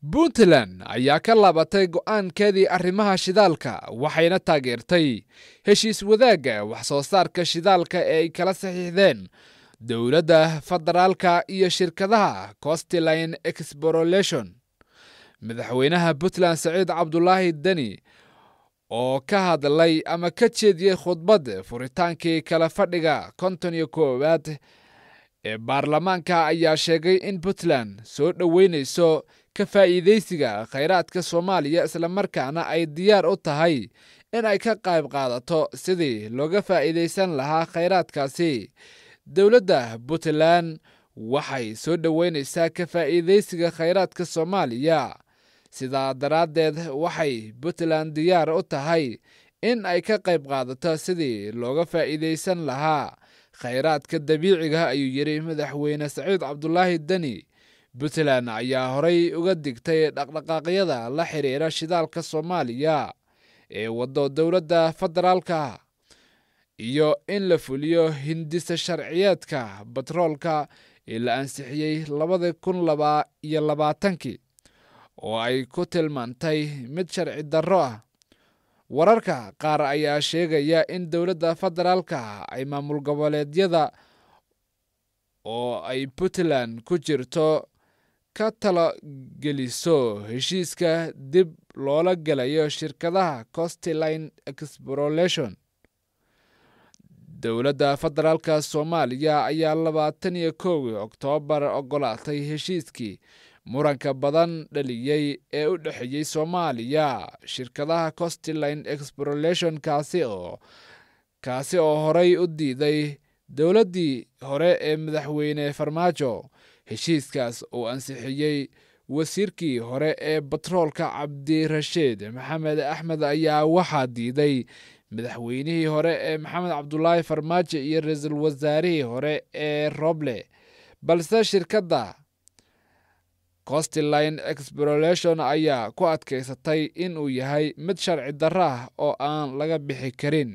puntland ayaa ka laabatay go'aankeedii arrimaha shidaalka waxayna taageertay heshiis wadaagga wax soo saarka shidaalka ee ay kala saxiixdeen dowladda federaalka iyo shirkadaha costiline exborolation madaxweynaha puntland saciid cabdulaahi deni oo ka hadlay ama ka jeediyey khudbad furitaankii kala fadhiga konton iyo koowaad ee baarlamaanka ayaa sheegay in puntland soo dhoweynayso ka faa'iidaysiga khayraadka soomaaliya islamarkaana ay diyaar u tahay in ay ka qayb qaadato sidii looga faa'iidaysan lahaa khayraadkaasi dowladda puntland waxay soo dhoweynaysaa ka faa'iidaysiga khayraadka soomaaliya sidaa daraaddeed waxay puntland diyaar u tahay in ay ka qayb qaadato sidii looga faa'iidaysan lahaa khayraadka dabiiciga ah, ayuu yidhi madaxweyne saciid cabdulaahi deni puntland ayaa horay uga digtay dhaqdhaqaaqyada la xiriira shidaalka soomaaliya ee wado dowladda federaalka iyo in la fuliyo hindisa sharciyeedka batroolka ee la ansixiyey labadii kun laba iyo labaatankii oo ay ku tilmaantay mid sharci darro ah wararka qaar ayaa sheegaya in dowladda federaalka ay maamul goboleedyada oo ay puntland ku jirto ka geliso heshiiska dib loola gelayo shirkadaha costeline exprolation dowladda federaalka soomaaliya ayaa labaatan iyo kowgii oktoobar ogolaatay heshiiskii muranka badan dhaliyey ee u dhexeeyey soomaaliya shirkadaha costeline exprolationkaasi oo kaasi oo horay u diiday dowladdii hore ee madaxweyne farmaajo heshiiskaas uu ansixiyey wasiirkii hore ee batroolka cabdirashiid maxamed axmed ayaa waxaa diiday madaxweynihii hore ee maxamed cabdulaahi farmaajo iyo ra-iisul wasaarihii hore ee roble balse shirkadda costline explorlation ayaa ku adkaysatay inuu yahay mid sharci darro ah oo aan laga bixi karin